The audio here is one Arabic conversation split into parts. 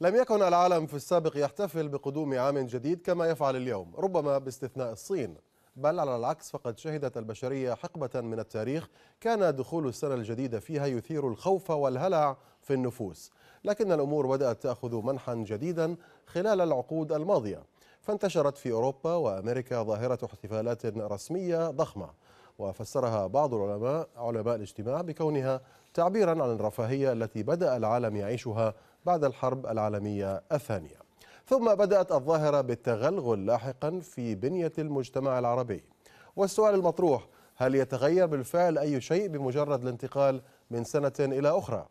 لم يكن العالم في السابق يحتفل بقدوم عام جديد كما يفعل اليوم ربما باستثناء الصين بل على العكس فقد شهدت البشرية حقبة من التاريخ كان دخول السنة الجديدة فيها يثير الخوف والهلع في النفوس لكن الأمور بدأت تأخذ منحا جديدا خلال العقود الماضية فانتشرت في أوروبا وأمريكا ظاهرة احتفالات رسمية ضخمة وفسرها بعض العلماء علماء الاجتماع بكونها تعبيرا عن الرفاهية التي بدأ العالم يعيشها بعد الحرب العالمية الثانية ثم بدأت الظاهرة بالتغلغل لاحقا في بنية المجتمع العربي والسؤال المطروح هل يتغير بالفعل أي شيء بمجرد الانتقال من سنة إلى أخرى؟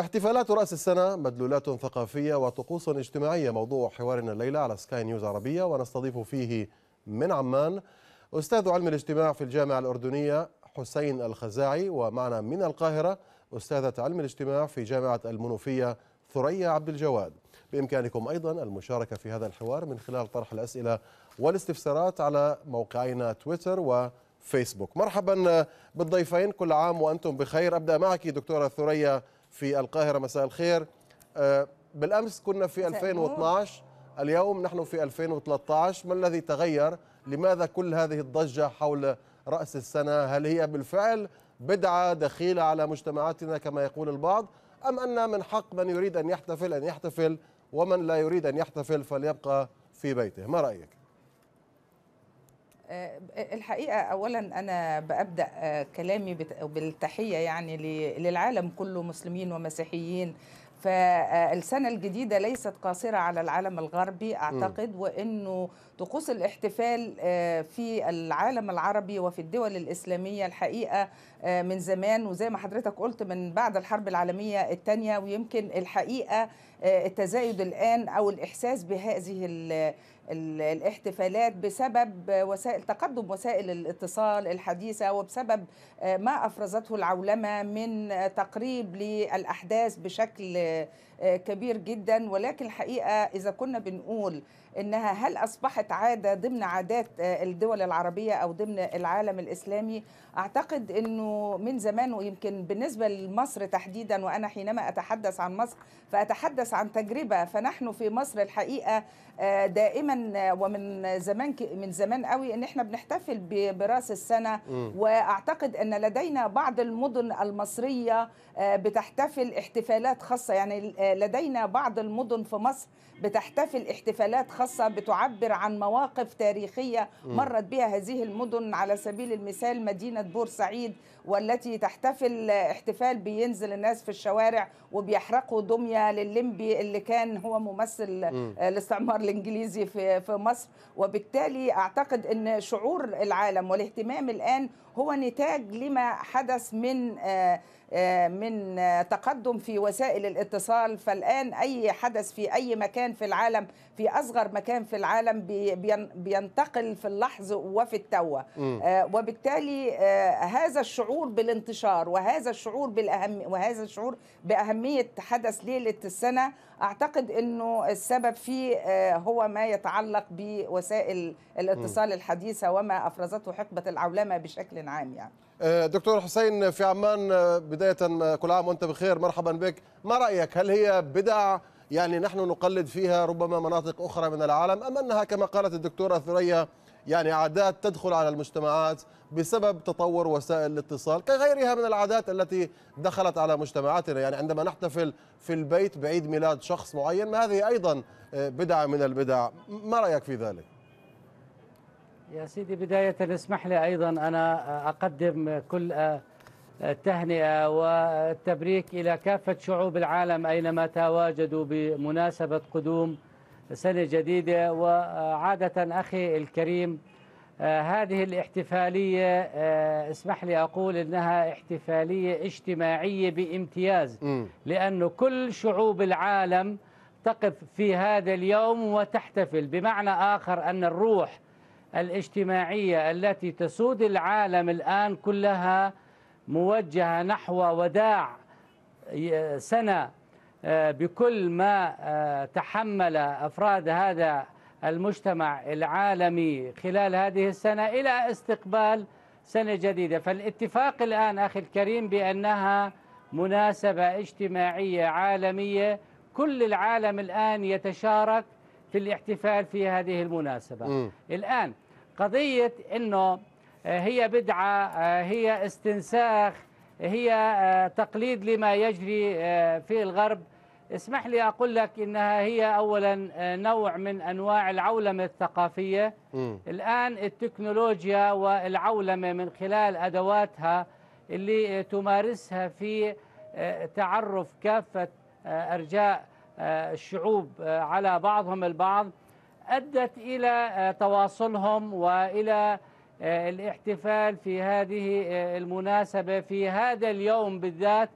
احتفالات رأس السنة مدلولات ثقافية وطقوس اجتماعية موضوع حوارنا الليلة على سكاي نيوز عربية ونستضيف فيه من عمان أستاذ علم الاجتماع في الجامعة الأردنية حسين الخزاعي ومعنا من القاهرة أستاذة علم الاجتماع في جامعة المنوفية ثريا عبد الجواد بإمكانكم أيضا المشاركة في هذا الحوار من خلال طرح الأسئلة والاستفسارات على موقعينا تويتر وفيسبوك مرحبا بالضيفين كل عام وأنتم بخير أبدأ معك دكتورة ثريا في القاهرة مساء الخير أه، بالأمس كنا في 2012 اليوم نحن في 2013 ما الذي تغير لماذا كل هذه الضجة حول رأس السنة هل هي بالفعل بدعة دخيلة على مجتمعاتنا كما يقول البعض أم أن من حق من يريد أن يحتفل أن يحتفل ومن لا يريد أن يحتفل فليبقى في بيته ما رأيك؟ أه، الحقيقة أولا أنا بأبدأ أه، كلامي بالتحية يعني للعالم كله مسلمين ومسيحيين فالسنة الجديدة ليست قاصرة على العالم الغربي أعتقد وأنه طقوس الاحتفال آه، في العالم العربي وفي الدول الإسلامية الحقيقة آه، من زمان وزي ما حضرتك قلت من بعد الحرب العالمية الثانية ويمكن الحقيقة آه، التزايد الآن أو الإحساس بهذه الاحتفالات بسبب وسائل تقدم وسائل الاتصال الحديثة وبسبب آه، ما أفرزته العولمة من تقريب للأحداث بشكل آه، كبير جدا ولكن الحقيقه اذا كنا بنقول انها هل اصبحت عاده ضمن عادات آه، الدول العربيه او ضمن العالم الاسلامي اعتقد انه من زمان ويمكن بالنسبه لمصر تحديدا وانا حينما اتحدث عن مصر فاتحدث عن تجربه فنحن في مصر الحقيقه آه، دائما ومن زمان من زمان قوي ان احنا بنحتفل براس السنه واعتقد ان لدينا بعض المدن المصريه بتحتفل احتفالات خاصه يعني لدينا بعض المدن في مصر بتحتفل احتفالات خاصة بتعبر عن مواقف تاريخية مرت بها هذه المدن على سبيل المثال مدينة بورسعيد والتي تحتفل احتفال بينزل الناس في الشوارع وبيحرقوا دمية لللمبي اللي كان هو ممثل آه، الاستعمار الانجليزي في في مصر وبالتالي اعتقد ان شعور العالم والاهتمام الان هو نتاج لما حدث من آه، آه، من تقدم في وسائل الاتصال فالان اي حدث في اي مكان مكان في العالم في اصغر مكان في العالم بينتقل في اللحظ وفي التوه آه وبالتالي آه هذا الشعور بالانتشار وهذا الشعور بالاهم وهذا الشعور باهميه حدث ليله السنه اعتقد انه السبب فيه آه هو ما يتعلق بوسائل الاتصال م. الحديثه وما افرزته حقبه العولمه بشكل عام يعني آه، دكتور حسين في عمان آه، بداية آه، كل عام وأنت بخير مرحبا بك ما رأيك هل هي بدع يعني نحن نقلد فيها ربما مناطق أخرى من العالم أم أنها كما قالت الدكتورة ثريا يعني عادات تدخل على المجتمعات بسبب تطور وسائل الاتصال كغيرها من العادات التي دخلت على مجتمعاتنا يعني عندما نحتفل في البيت بعيد ميلاد شخص معين ما هذه أيضا آه، بدعة من البدع ما رأيك في ذلك؟ يا سيدي بداية اسمح لي أيضا أنا أقدم كل آه، التهنئة والتبريك إلى كافة شعوب العالم أينما تواجدوا بمناسبة قدوم سنة جديدة وعادة أخي الكريم آه، هذه الاحتفالية آه، اسمح لي أقول أنها احتفالية اجتماعية بامتياز لأنه كل شعوب العالم تقف في هذا اليوم وتحتفل بمعنى آخر أن الروح الاجتماعية التي تسود العالم الآن كلها موجهة نحو وداع سنة آه، بكل ما آه، تحمل أفراد هذا المجتمع العالمي خلال هذه السنة إلى استقبال سنة جديدة فالاتفاق الآن أخي الكريم بأنها مناسبة اجتماعية عالمية كل العالم الآن يتشارك في الاحتفال في هذه المناسبة م. الآن قضية أنه هي بدعة هي استنساخ هي آه، تقليد لما يجري آه، في الغرب اسمح لي أقول لك إنها هي أولا آه، نوع من أنواع العولمة الثقافية م. الآن التكنولوجيا والعولمة من خلال أدواتها اللي تمارسها في تعرف كافة أرجاء الشعوب على بعضهم البعض أدت إلى تواصلهم وإلى آه، الاحتفال في هذه آه، المناسبة في هذا اليوم بالذات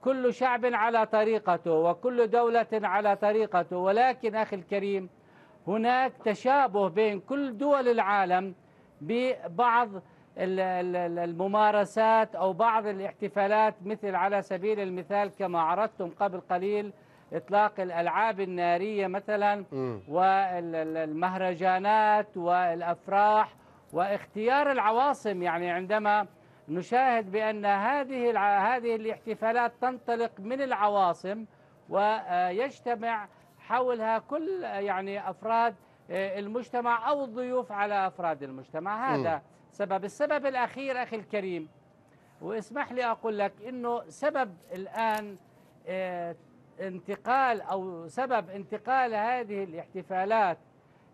كل شعب على طريقته وكل دولة على طريقته ولكن أخي الكريم هناك تشابه بين كل دول العالم ببعض الممارسات أو بعض الاحتفالات مثل على سبيل المثال كما عرضتم قبل قليل إطلاق الألعاب النارية مثلا والمهرجانات والأفراح واختيار العواصم يعني عندما نشاهد بأن هذه هذه الاحتفالات تنطلق من العواصم ويجتمع حولها كل يعني أفراد آه، المجتمع أو الضيوف على أفراد المجتمع هذا م. سبب السبب الأخير أخي الكريم واسمح لي أقول لك أنه سبب الآن آه، انتقال أو سبب انتقال هذه الاحتفالات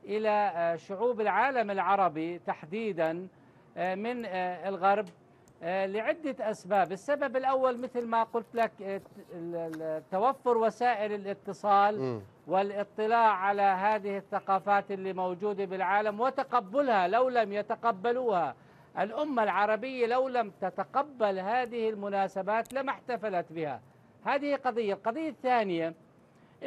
إلى آه، شعوب العالم العربي تحديدا آه، من آه، الغرب لعدة أسباب السبب الأول مثل ما قلت لك توفر وسائل الاتصال والاطلاع على هذه الثقافات اللي موجودة بالعالم وتقبلها لو لم يتقبلوها الأمة العربية لو لم تتقبل هذه المناسبات لما احتفلت بها هذه قضية القضية الثانية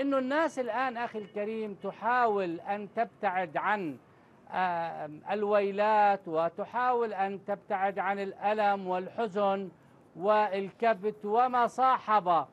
انه الناس الان اخي الكريم تحاول ان تبتعد عن الويلات وتحاول ان تبتعد عن الالم والحزن والكبت وما صاحب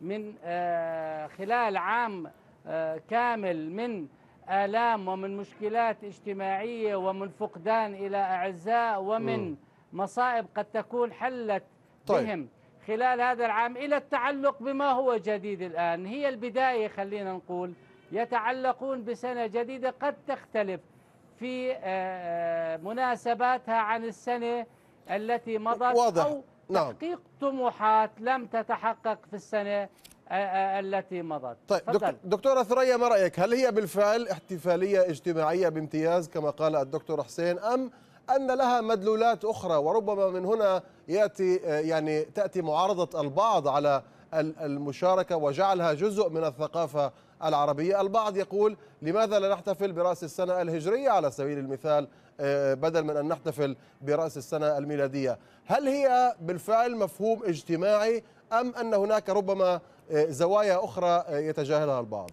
من آه، خلال عام آه، كامل من آلام ومن مشكلات اجتماعية ومن فقدان إلى أعزاء ومن مصائب قد تكون حلت طيب. بهم خلال هذا العام إلى التعلق بما هو جديد الآن هي البداية خلينا نقول يتعلقون بسنة جديدة قد تختلف في آه، آه، مناسباتها عن السنة التي مضت واضح. أو نعم. تحقيق طموحات لم تتحقق في السنة آه، التي مضت طيب فضل. دكتورة ثريا ما رأيك هل هي بالفعل احتفالية اجتماعية بامتياز كما قال الدكتور حسين أم أن لها مدلولات أخرى وربما من هنا يأتي آه، يعني تأتي معارضة البعض على المشاركة وجعلها جزء من الثقافة العربية البعض يقول لماذا لا نحتفل برأس السنة الهجرية على سبيل المثال آه، بدل من أن نحتفل برأس السنة الميلادية هل هي بالفعل مفهوم اجتماعي أم أن هناك ربما آه، زوايا أخرى يتجاهلها البعض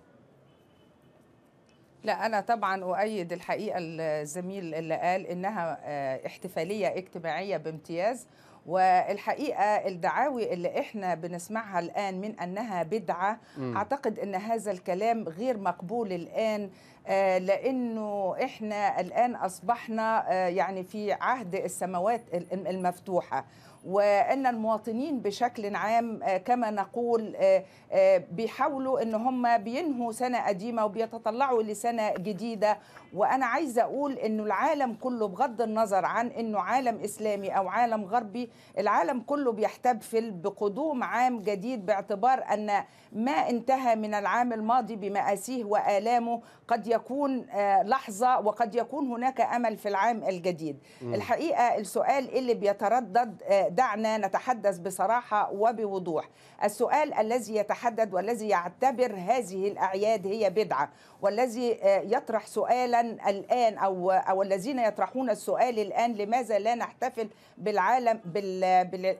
لا أنا طبعا أؤيد الحقيقة الزميل اللي قال إنها آه، احتفالية اجتماعية بامتياز والحقيقة الدعاوي اللي احنا بنسمعها الآن من أنها بدعة م. أعتقد أن هذا الكلام غير مقبول الآن آه، لأنه احنا الآن أصبحنا آه، يعني في عهد السماوات المفتوحة وان المواطنين بشكل عام آه، كما نقول آه، آه، بيحاولوا ان هم بينهوا سنه قديمه وبيتطلعوا لسنه جديده وانا عايزه اقول انه العالم كله بغض النظر عن انه عالم اسلامي او عالم غربي العالم كله بيحتفل بقدوم عام جديد باعتبار ان ما انتهى من العام الماضي بمآسيه والامه قد يكون آه، لحظه وقد يكون هناك امل في العام الجديد الحقيقه السؤال اللي بيتردد آه، دعنا نتحدث بصراحه وبوضوح السؤال الذي يتحدد والذي يعتبر هذه الاعياد هي بدعه والذي آه، يطرح سؤالا من الآن أو أو الذين يطرحون السؤال الآن لماذا لا نحتفل بالعالم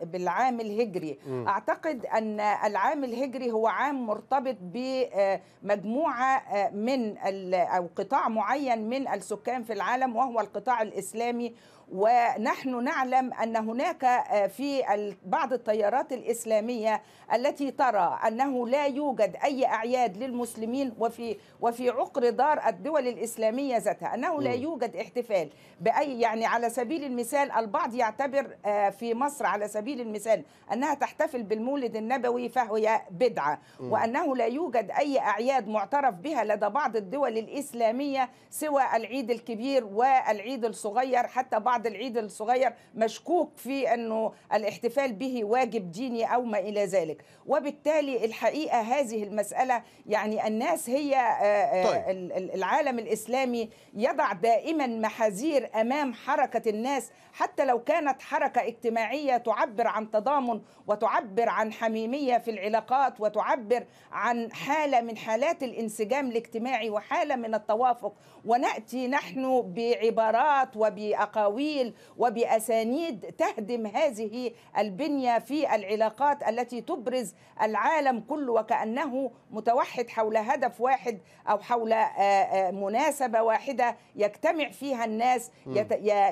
بالعام الهجري م. أعتقد أن العام الهجري هو عام مرتبط بمجموعة آه، من أو قطاع معين من السكان في العالم وهو القطاع الإسلامي ونحن نعلم ان هناك آه، في بعض التيارات الاسلاميه التي ترى انه لا يوجد اي اعياد للمسلمين وفي وفي عقر دار الدول الاسلاميه ذاتها انه لا يوجد احتفال باي يعني على سبيل المثال البعض يعتبر آه، في مصر على سبيل المثال انها تحتفل بالمولد النبوي فهي بدعه وانه لا يوجد اي اعياد معترف بها لدى بعض الدول الاسلاميه سوى العيد الكبير والعيد الصغير حتى بعض بعد العيد الصغير مشكوك في أنه الاحتفال به واجب ديني أو ما إلى ذلك وبالتالي الحقيقة هذه المسألة يعني الناس هي آه، آه، طيب. العالم الإسلامي يضع دائما محاذير أمام حركة الناس حتى لو كانت حركة اجتماعية تعبر عن تضامن وتعبر عن حميمية في العلاقات وتعبر عن حالة من حالات الانسجام الاجتماعي وحالة من التوافق ونأتي نحن بعبارات وبأقاويل باقاويل وباسانيد تهدم هذه البنيه في العلاقات التي تبرز العالم كله وكانه متوحد حول هدف واحد او حول آه، آه، مناسبه واحده يجتمع فيها الناس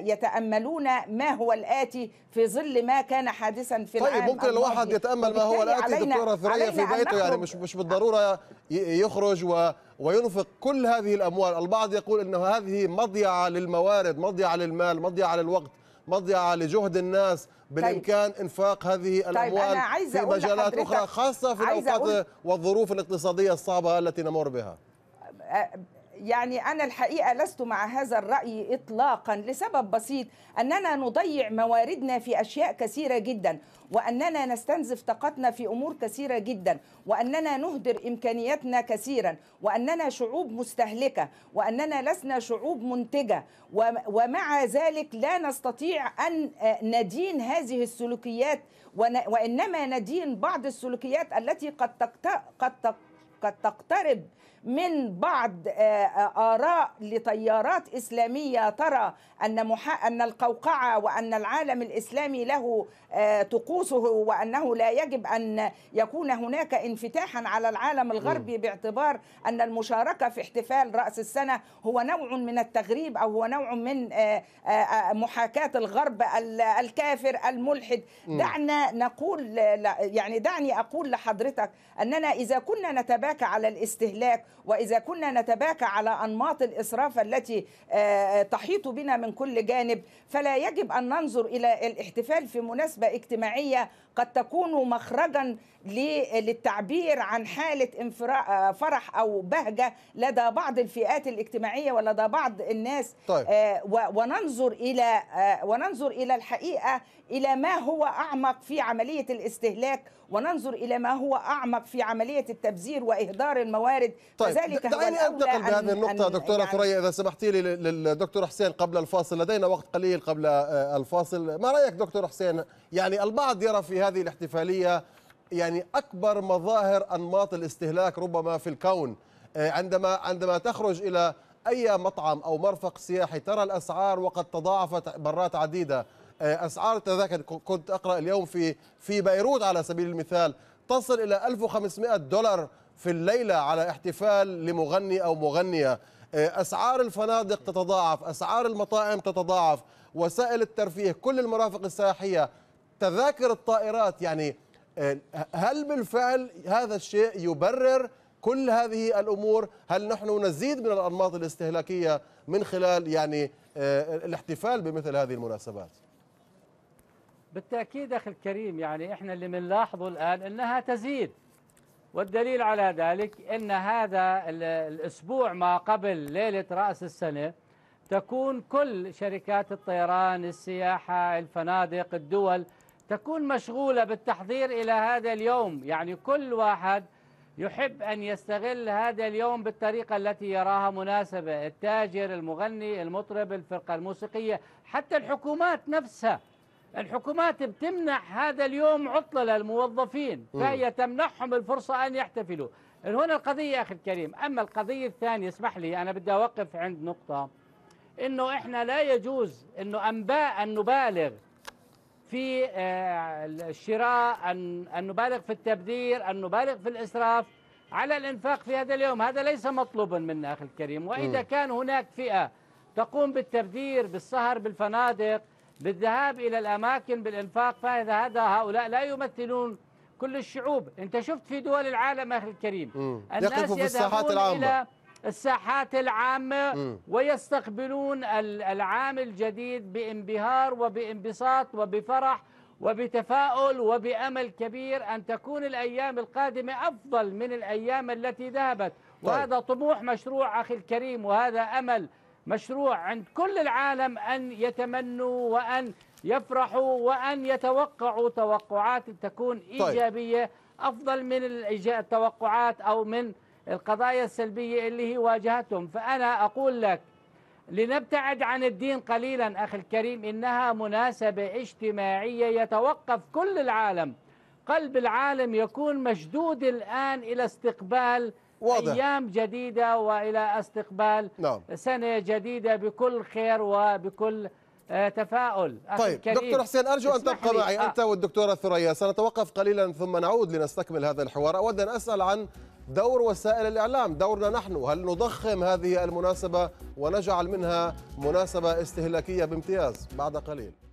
يتاملون ما هو الاتي في ظل ما كان حادثا في طيب طيب ممكن الواحد يتامل ما هو الاتي دكتوره ثريا في بيته يعني مش مش بالضروره يخرج و وينفق كل هذه الأموال البعض يقول أن هذه مضيعة للموارد مضيعة للمال مضيعة للوقت مضيعة لجهد الناس طيب. بالإمكان طيب. إنفاق هذه طيب الأموال في مجالات أخرى خاصة في الأوقات والظروف الاقتصادية الصعبة التي نمر بها يعني أنا الحقيقة لست مع هذا الرأي إطلاقا لسبب بسيط أننا نضيع مواردنا في أشياء كثيرة جدا وأننا نستنزف طاقتنا في أمور كثيرة جدا وأننا نهدر إمكانياتنا كثيرا وأننا شعوب مستهلكة وأننا لسنا شعوب منتجة ومع ذلك لا نستطيع أن آه، ندين هذه السلوكيات وإنما ندين بعض السلوكيات التي قد قد تقترب من بعض آه، آه، آراء لتيارات إسلامية ترى أن محا... أن القوقعة وأن العالم الإسلامي له آه، طقوسه وأنه لا يجب أن يكون هناك انفتاحا على العالم الغربي باعتبار أن المشاركة في احتفال رأس السنة هو نوع من التغريب أو هو نوع من محاكاة الغرب الكافر الملحد دعنا نقول يعني دعني أقول لحضرتك أننا إذا كنا نتباكى على الاستهلاك وإذا كنا نتباكى على أنماط الإسراف التي آه، تحيط بنا من كل جانب فلا يجب أن ننظر إلى الاحتفال في مناسبة اجتماعية قد تكون مخرجا للتعبير عن حالة آه، فرح أو بهجة لدى بعض الفئات الاجتماعية ولدى بعض الناس طيب. آه، وننظر إلى وننظر إلى الحقيقة إلى ما هو أعمق في عملية الاستهلاك وننظر إلى ما هو أعمق في عملية التبذير وإهدار الموارد طيب دعيني انتقل بهذه النقطة دكتورة يعني ثريا يعني إذا سمحتي لي للدكتور حسين قبل الفاصل لدينا وقت قليل قبل آه، الفاصل ما رأيك دكتور حسين يعني البعض يرى في هذه الاحتفالية يعني أكبر مظاهر أنماط الاستهلاك ربما في الكون آه، عندما عندما تخرج إلى أي مطعم أو مرفق سياحي ترى الأسعار وقد تضاعفت مرات عديدة آه، أسعار التذاكر كنت أقرأ اليوم في في بيروت على سبيل المثال تصل إلى 1500 دولار في الليلة على احتفال لمغني أو مغنية آه، أسعار الفنادق تتضاعف أسعار المطاعم تتضاعف وسائل الترفيه كل المرافق السياحية تذاكر الطائرات يعني آه، هل بالفعل هذا الشيء يبرر كل هذه الأمور هل نحن نزيد من الأنماط الاستهلاكية من خلال يعني آه، الاحتفال بمثل هذه المناسبات بالتأكيد أخي الكريم يعني إحنا اللي بنلاحظه الآن أنها تزيد والدليل على ذلك أن هذا الأسبوع ما قبل ليلة رأس السنة تكون كل شركات الطيران السياحة الفنادق الدول تكون مشغولة بالتحضير إلى هذا اليوم يعني كل واحد يحب أن يستغل هذا اليوم بالطريقة التي يراها مناسبة التاجر المغني المطرب الفرقة الموسيقية حتى الحكومات نفسها الحكومات بتمنح هذا اليوم عطلة للموظفين فهي تمنحهم الفرصة أن يحتفلوا هنا القضية يا أخي الكريم أما القضية الثانية اسمح لي أنا بدي أوقف عند نقطة أنه إحنا لا يجوز أنه أنباء أن نبالغ في آه، الشراء أن نبالغ في التبذير أن نبالغ في الإسراف على الإنفاق في هذا اليوم هذا ليس مطلوبا منا أخي الكريم وإذا كان هناك فئة تقوم بالتبذير بالسهر بالفنادق للذهاب إلى الأماكن بالإنفاق فإذا هذا هؤلاء لا يمثلون كل الشعوب أنت شفت في دول العالم أخي الكريم مم. الناس يذهبون إلى الساحات العامة مم. ويستقبلون العام الجديد بانبهار وبانبساط وبفرح وبتفاؤل وبأمل كبير أن تكون الأيام القادمة أفضل من الأيام التي ذهبت طيب. وهذا طموح مشروع أخي الكريم وهذا أمل مشروع عند كل العالم أن يتمنوا وأن يفرحوا وأن يتوقعوا توقعات تكون طيب. إيجابية أفضل من التوقعات أو من القضايا السلبية اللي هي واجهتهم فأنا أقول لك لنبتعد عن الدين قليلا أخي الكريم إنها مناسبة اجتماعية يتوقف كل العالم قلب العالم يكون مشدود الآن إلى استقبال واضح. أيام جديدة وإلى استقبال نعم. سنة جديدة بكل خير وبكل آه، تفاؤل طيب كريم. دكتور حسين أرجو أن تبقى لي. معي آه. أنت والدكتورة ثريا سنتوقف قليلا ثم نعود لنستكمل هذا الحوار أود أن أسأل عن دور وسائل الإعلام دورنا نحن هل نضخم هذه المناسبة ونجعل منها مناسبة استهلاكية بامتياز بعد قليل